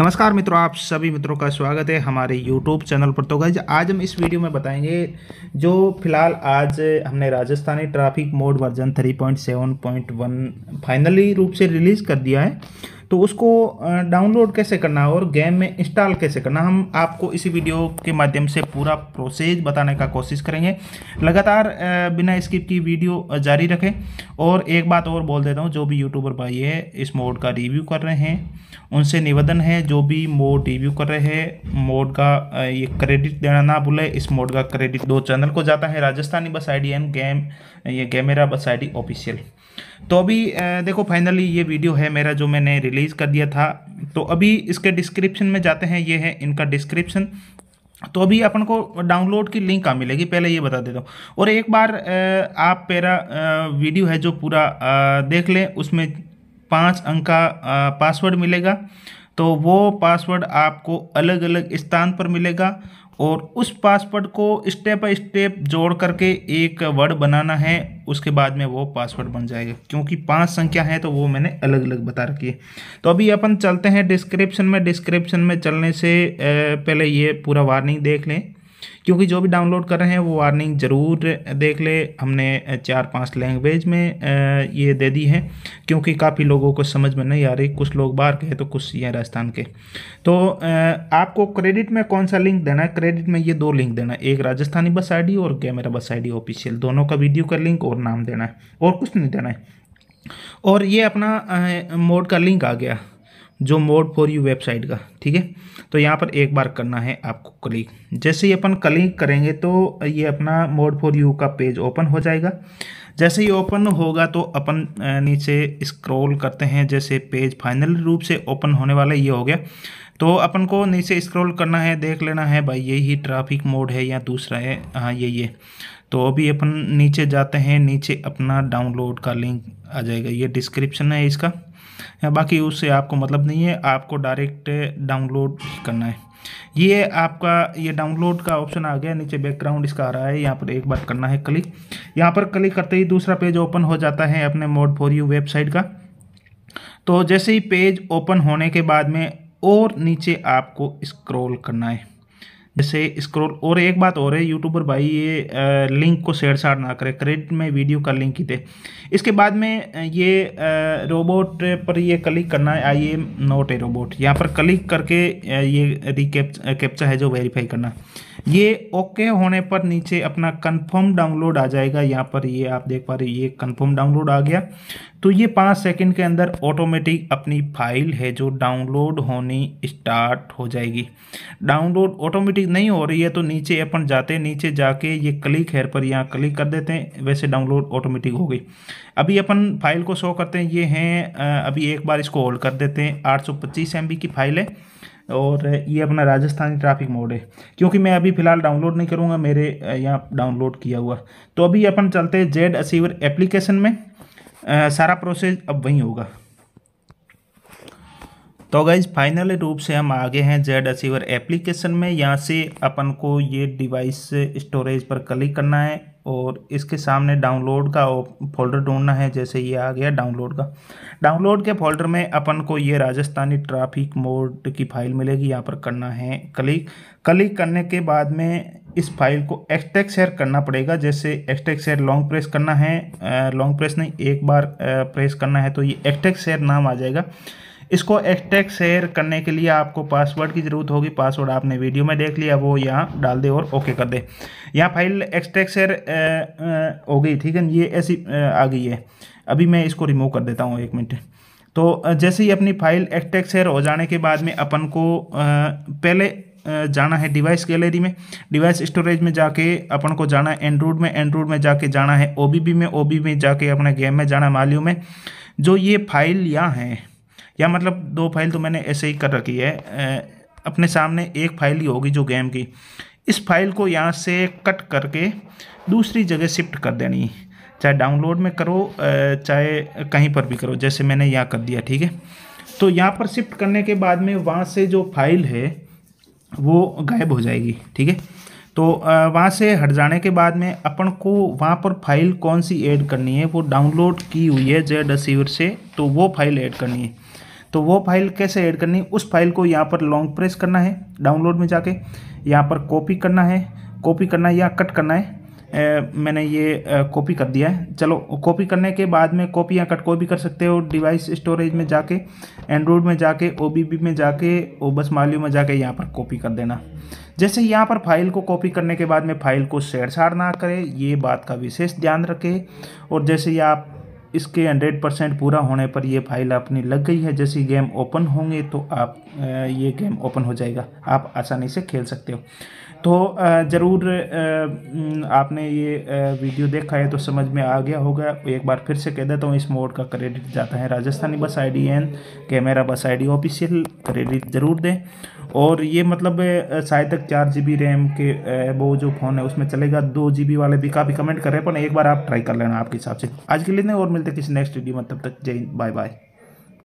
नमस्कार मित्रों आप सभी मित्रों का स्वागत है हमारे YouTube चैनल पर तो गज आज हम इस वीडियो में बताएंगे जो फिलहाल आज हमने Rajasthani traffic mod version 3.7.1 finally रूप से रिलीज़ कर दिया है तो उसको डाउनलोड कैसे करना है और गेम में इंस्टॉल कैसे करना हम आपको इसी वीडियो के माध्यम से पूरा प्रोसेस बताने का कोशिश करेंगे लगातार बिना स्किप की वीडियो जारी रखें और एक बात और बोल देता हूँ जो भी यूट्यूबर भाई है इस मोड का रिव्यू कर रहे हैं उनसे निवेदन है जो भी मोड रिव्यू कर रहे हैं मोड का ये क्रेडिट देना ना भूले इस मोड का क्रेडिट दो चैनल को जाता है राजस्थानी बस आई गेम ये गेमेरा बस आई ऑफिशियल तो अभी देखो फाइनली ये वीडियो है मेरा जो मैंने रिलीज़ कर दिया था तो अभी इसके डिस्क्रिप्शन में जाते हैं ये है इनका डिस्क्रिप्शन तो अभी अपन को डाउनलोड की लिंक कहाँ मिलेगी पहले ये बता देता हूँ और एक बार आप मेरा वीडियो है जो पूरा देख लें उसमें पाँच अंक का पासवर्ड मिलेगा तो वो पासवर्ड आपको अलग अलग स्थान पर मिलेगा और उस पासवर्ड को स्टेप बाई स्टेप जोड़ करके एक वर्ड बनाना है उसके बाद में वो पासवर्ड बन जाएगा क्योंकि पांच संख्या है तो वो मैंने अलग अलग बता रखी है तो अभी अपन चलते हैं डिस्क्रिप्शन में डिस्क्रिप्शन में चलने से पहले ये पूरा वार्निंग देख लें क्योंकि जो भी डाउनलोड कर रहे हैं वो वार्निंग ज़रूर देख ले हमने चार पांच लैंग्वेज में ये दे दी है क्योंकि काफ़ी लोगों को समझ में नहीं आ रही कुछ लोग बाहर के हैं तो कुछ ये राजस्थान के तो आपको क्रेडिट में कौन सा लिंक देना है क्रेडिट में ये दो लिंक देना है एक राजस्थानी बस आई और कैमरा बस आई ऑफिशियल दोनों का वीडियो का लिंक और नाम देना है और कुछ नहीं देना है और ये अपना मोड का लिंक आ गया जो मोड फॉर यू वेबसाइट का ठीक है तो यहाँ पर एक बार करना है आपको क्लिक जैसे ही अपन क्लिक करेंगे तो ये अपना मोड फॉर यू का पेज ओपन हो जाएगा जैसे ही ओपन होगा तो अपन नीचे स्क्रॉल करते हैं जैसे पेज फाइनल रूप से ओपन होने वाला ये हो गया तो अपन को नीचे स्क्रॉल करना है देख लेना है भाई यही ट्रैफिक मोड है या दूसरा है हाँ ये ये तो अभी अपन नीचे जाते हैं नीचे अपना डाउनलोड का लिंक आ जाएगा ये डिस्क्रिप्शन है इसका या बाकी उससे आपको मतलब नहीं है आपको डायरेक्ट डाउनलोड करना है ये आपका ये डाउनलोड का ऑप्शन आ गया नीचे बैकग्राउंड इसका आ रहा है यहाँ पर एक बार करना है क्लिक यहाँ पर क्लिक करते ही दूसरा पेज ओपन हो जाता है अपने मोड फॉर यू वेबसाइट का तो जैसे ही पेज ओपन होने के बाद में और नीचे आपको स्क्रॉल करना है जैसे स्क्रॉल और एक बात और है यूट्यूबर भाई ये आ, लिंक को छेड़छाड़ साड़ ना करे क्रेडिट में वीडियो का लिंक ही दे इसके बाद में ये आ, रोबोट पर ये क्लिक करना है I am not a robot यहाँ पर क्लिक करके ये रिकेप कैप्चा है जो वेरीफाई करना ये ओके होने पर नीचे अपना कंफर्म डाउनलोड आ जाएगा यहाँ पर ये आप देख पा रहे ये कंफर्म डाउनलोड आ गया तो ये पाँच सेकंड के अंदर ऑटोमेटिक अपनी फाइल है जो डाउनलोड होनी स्टार्ट हो जाएगी डाउनलोड ऑटोमेटिक नहीं हो रही है तो नीचे अपन जाते हैं नीचे जाके ये क्लिक हेयर पर यहाँ क्लिक कर देते हैं वैसे डाउनलोड ऑटोमेटिक हो गई अभी अपन फाइल को शो करते हैं ये हैं अभी एक बार इसको होल्ड कर देते हैं एम बी की फाइल है और ये अपना राजस्थानी ट्रैफिक मोड है क्योंकि मैं अभी फ़िलहाल डाउनलोड नहीं करूँगा मेरे यहाँ डाउनलोड किया हुआ तो अभी अपन चलते हैं जेड असीवर एप्लीकेशन में आ, सारा प्रोसेस अब वहीं होगा तो गाइज फाइनल रूप से हम आगे हैं जेड असीवर एप्लीकेशन में यहाँ से अपन को ये डिवाइस स्टोरेज पर क्लिक करना है और इसके सामने डाउनलोड का फोल्डर ढूंढना है जैसे ये आ गया डाउनलोड का डाउनलोड के फोल्डर में अपन को ये राजस्थानी ट्रैफिक मोड की फाइल मिलेगी यहाँ पर करना है क्लिक क्लिक करने के बाद में इस फाइल को एक्सट्रैक्ट शेयर करना पड़ेगा जैसे एक्सटेक शेयर लॉन्ग प्रेस करना है लॉन्ग प्रेस नहीं एक बार प्रेस करना है तो ये एक्सट्रैक्ट शेयर नाम आ जाएगा इसको एक्सटेक शेयर करने के लिए आपको पासवर्ड की ज़रूरत होगी पासवर्ड आपने वीडियो में देख लिया वो यहाँ डाल दे और ओके कर दे यहाँ फाइल एक्सटेक शेयर हो गई ठीक है ये ऐसी आ गई है अभी मैं इसको रिमूव कर देता हूँ एक मिनट तो जैसे ही अपनी फाइल एक्सटेक शेयर हो जाने के बाद में अपन को पहले जाना है डिवाइस गैलरी में डिवाइस स्टोरेज में जाके अपन को जाना है एंड्रॉइड में एंड्रॉइड में जाके जाना है ओबीबी में ओबीबी में जाके अपने गेम में जाना है मालियो में जो ये फाइल यहाँ है या मतलब दो फाइल तो मैंने ऐसे ही कर रखी है अपने सामने एक फाइल ही होगी जो गेम की इस फाइल को यहाँ से कट करके दूसरी जगह शिफ्ट कर देनी चाहे डाउनलोड में करो चाहे कहीं पर भी करो जैसे मैंने यहाँ कर दिया ठीक है तो यहाँ पर शिफ्ट करने के बाद में वहाँ से जो फाइल है वो गायब हो जाएगी ठीक है तो वहाँ से हट जाने के बाद में अपन को वहाँ पर फाइल कौन सी ऐड करनी है वो डाउनलोड की हुई है जेड सीवर से तो वो फाइल ऐड करनी है तो वो फाइल कैसे ऐड करनी उस फाइल को यहाँ पर लॉन्ग प्रेस करना है डाउनलोड में जाके यहाँ पर कॉपी करना है कॉपी करना है या कट करना है ए, मैंने ये कॉपी कर दिया है चलो कॉपी करने के बाद में कॉपी या कट कोई भी कर सकते हो डिवाइस स्टोरेज में जाके एंड्रॉयड में जाके ओ में जाके ओ बस मालियो में जाके यहाँ पर कॉपी कर देना जैसे यहाँ पर फाइल को कॉपी करने के बाद में फाइल को छेड़छाड़ ना करें ये बात का विशेष ध्यान रखें और जैसे ये आप इसके हंड्रेड परसेंट पूरा होने पर ये फाइल अपनी लग गई है जैसे गेम ओपन होंगे तो आप ये गेम ओपन हो जाएगा आप आसानी से खेल सकते हो तो ज़रूर आपने ये वीडियो देखा है तो समझ में आ गया होगा एक बार फिर से कह देता हूँ इस मोड का क्रेडिट जाता है राजस्थानी बस आई डी एन कैमरा बस आई डी ऑफिशियल क्रेडिट ज़रूर दें और ये मतलब शायद तक चार जी बी रैम के वो जो फ़ोन है उसमें चलेगा दो जी बी वाले भी काफ़ी कमेंट कर रहे हैं पर एक बार आप ट्राई कर लेना आपके हिसाब से आज के लिए नहीं और मिलते किसी नेक्स्ट वीडियो में तब तक जय बाय बाय